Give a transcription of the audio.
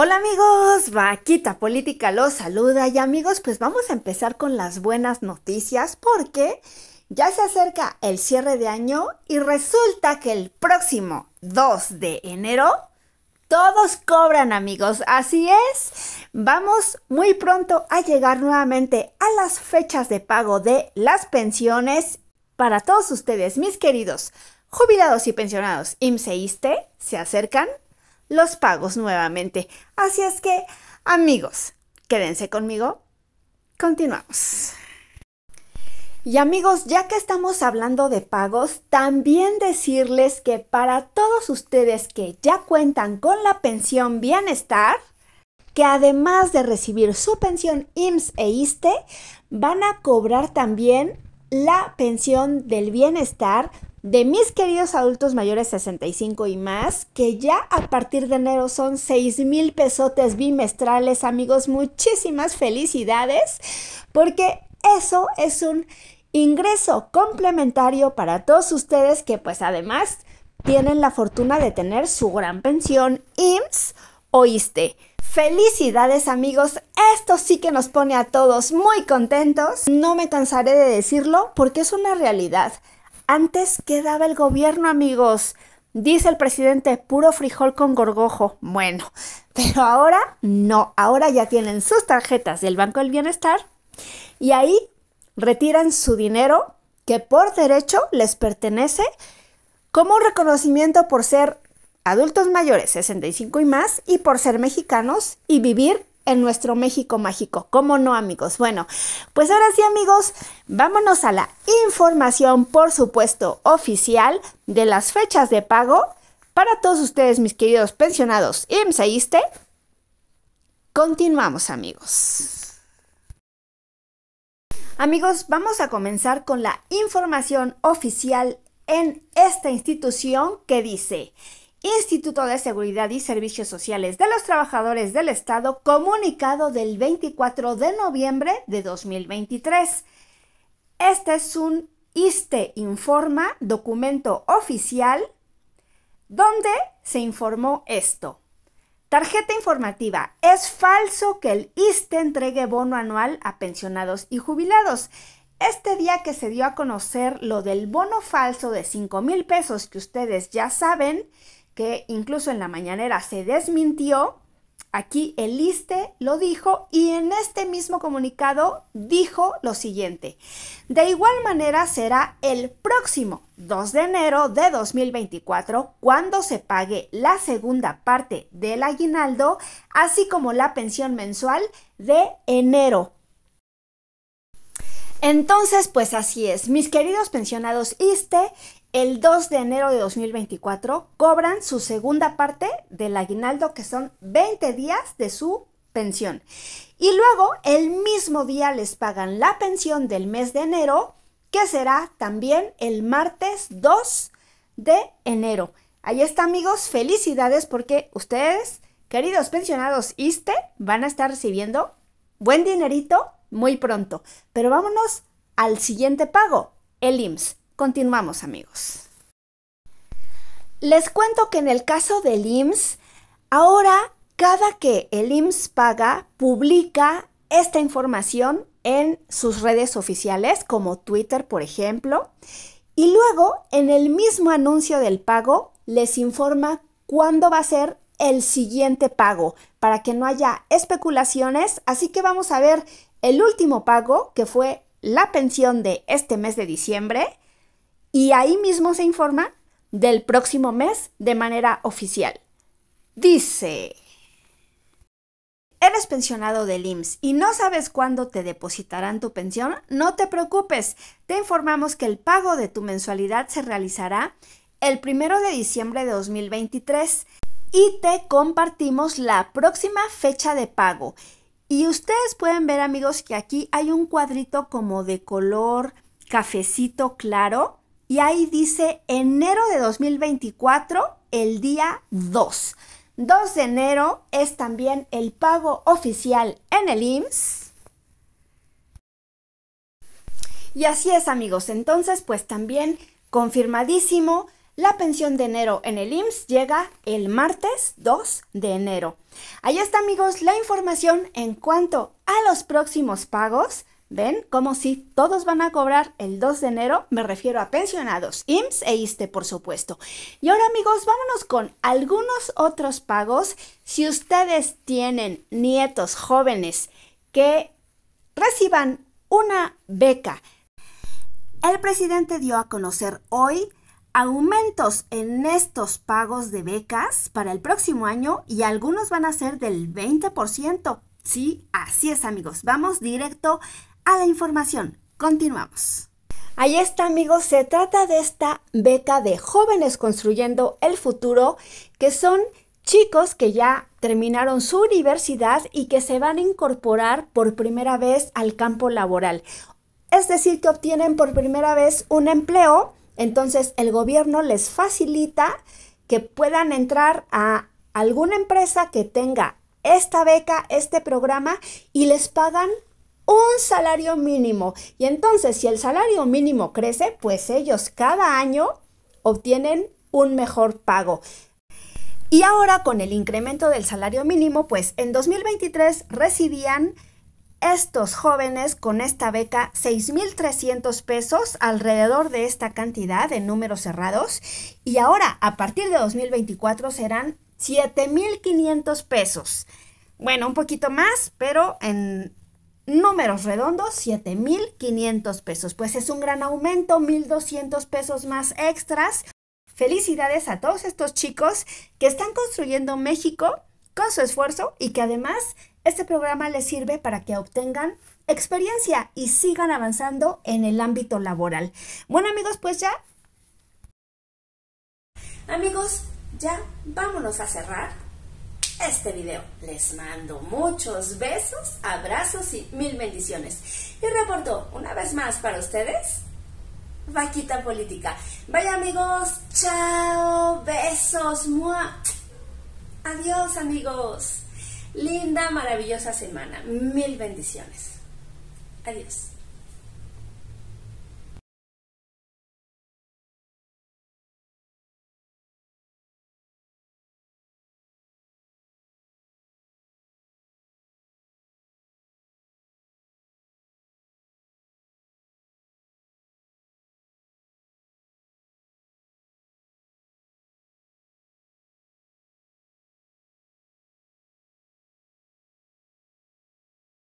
Hola amigos, Vaquita Política los saluda y amigos, pues vamos a empezar con las buenas noticias porque ya se acerca el cierre de año y resulta que el próximo 2 de enero todos cobran amigos, así es. Vamos muy pronto a llegar nuevamente a las fechas de pago de las pensiones para todos ustedes, mis queridos jubilados y pensionados ISTE se acercan los pagos nuevamente. Así es que, amigos, quédense conmigo. Continuamos. Y amigos, ya que estamos hablando de pagos, también decirles que para todos ustedes que ya cuentan con la pensión bienestar, que además de recibir su pensión IMSS e ISTE, van a cobrar también la pensión del bienestar de mis queridos adultos mayores 65 y más, que ya a partir de enero son 6 mil pesotes bimestrales, amigos. Muchísimas felicidades, porque eso es un ingreso complementario para todos ustedes que pues además tienen la fortuna de tener su gran pensión IMSS, oíste. Felicidades amigos, esto sí que nos pone a todos muy contentos. No me cansaré de decirlo porque es una realidad. Antes quedaba el gobierno, amigos. Dice el presidente, puro frijol con gorgojo. Bueno, pero ahora no. Ahora ya tienen sus tarjetas del Banco del Bienestar y ahí retiran su dinero que por derecho les pertenece como un reconocimiento por ser adultos mayores, 65 y más, y por ser mexicanos y vivir en nuestro México mágico. ¿Cómo no, amigos? Bueno, pues ahora sí, amigos, vámonos a la información, por supuesto, oficial de las fechas de pago para todos ustedes, mis queridos pensionados y MSAIste. Continuamos, amigos. Amigos, vamos a comenzar con la información oficial en esta institución que dice, Instituto de Seguridad y Servicios Sociales de los Trabajadores del Estado, comunicado del 24 de noviembre de 2023. Este es un ISTE Informa, documento oficial, donde se informó esto. Tarjeta informativa. Es falso que el ISTE entregue bono anual a pensionados y jubilados. Este día que se dio a conocer lo del bono falso de 5 mil pesos que ustedes ya saben, que incluso en la mañanera se desmintió, aquí el ISTE lo dijo y en este mismo comunicado dijo lo siguiente. De igual manera será el próximo 2 de enero de 2024 cuando se pague la segunda parte del aguinaldo, así como la pensión mensual de enero. Entonces, pues así es, mis queridos pensionados ISTE, el 2 de enero de 2024 cobran su segunda parte del aguinaldo, que son 20 días de su pensión. Y luego el mismo día les pagan la pensión del mes de enero, que será también el martes 2 de enero. Ahí está amigos, felicidades porque ustedes, queridos pensionados ISTE, van a estar recibiendo buen dinerito muy pronto. Pero vámonos al siguiente pago, el IMSS. Continuamos amigos. Les cuento que en el caso del IMSS, ahora cada que el IMSS paga, publica esta información en sus redes oficiales, como Twitter, por ejemplo, y luego en el mismo anuncio del pago les informa cuándo va a ser el siguiente pago, para que no haya especulaciones. Así que vamos a ver el último pago, que fue la pensión de este mes de diciembre, y ahí mismo se informa del próximo mes de manera oficial. Dice, ¿eres pensionado del IMSS y no sabes cuándo te depositarán tu pensión? No te preocupes, te informamos que el pago de tu mensualidad se realizará el 1 de diciembre de 2023 y te compartimos la próxima fecha de pago. Y ustedes pueden ver amigos que aquí hay un cuadrito como de color cafecito claro y ahí dice enero de 2024, el día 2. 2 de enero es también el pago oficial en el IMSS. Y así es amigos, entonces pues también confirmadísimo, la pensión de enero en el IMSS llega el martes 2 de enero. Ahí está amigos la información en cuanto a los próximos pagos ¿Ven? Como si todos van a cobrar el 2 de enero, me refiero a pensionados, IMSS e ISTE, por supuesto. Y ahora amigos, vámonos con algunos otros pagos. Si ustedes tienen nietos jóvenes que reciban una beca, el presidente dio a conocer hoy aumentos en estos pagos de becas para el próximo año y algunos van a ser del 20%. Sí, así es amigos, vamos directo a la información. Continuamos. Ahí está amigos, se trata de esta beca de jóvenes construyendo el futuro, que son chicos que ya terminaron su universidad y que se van a incorporar por primera vez al campo laboral. Es decir, que obtienen por primera vez un empleo, entonces el gobierno les facilita que puedan entrar a alguna empresa que tenga esta beca, este programa y les pagan un salario mínimo. Y entonces, si el salario mínimo crece, pues ellos cada año obtienen un mejor pago. Y ahora con el incremento del salario mínimo, pues en 2023 recibían estos jóvenes con esta beca 6.300 pesos, alrededor de esta cantidad de números cerrados, y ahora a partir de 2024 serán 7.500 pesos. Bueno, un poquito más, pero en números redondos, 7,500 pesos. Pues es un gran aumento, 1,200 pesos más extras. Felicidades a todos estos chicos que están construyendo México con su esfuerzo y que además este programa les sirve para que obtengan experiencia y sigan avanzando en el ámbito laboral. Bueno amigos, pues ya... Amigos, ya vámonos a cerrar este video. Les mando muchos besos, abrazos y mil bendiciones. Y reporto una vez más para ustedes, Vaquita Política. Vaya amigos, chao, besos, Adiós amigos. Linda, maravillosa semana. Mil bendiciones. Adiós.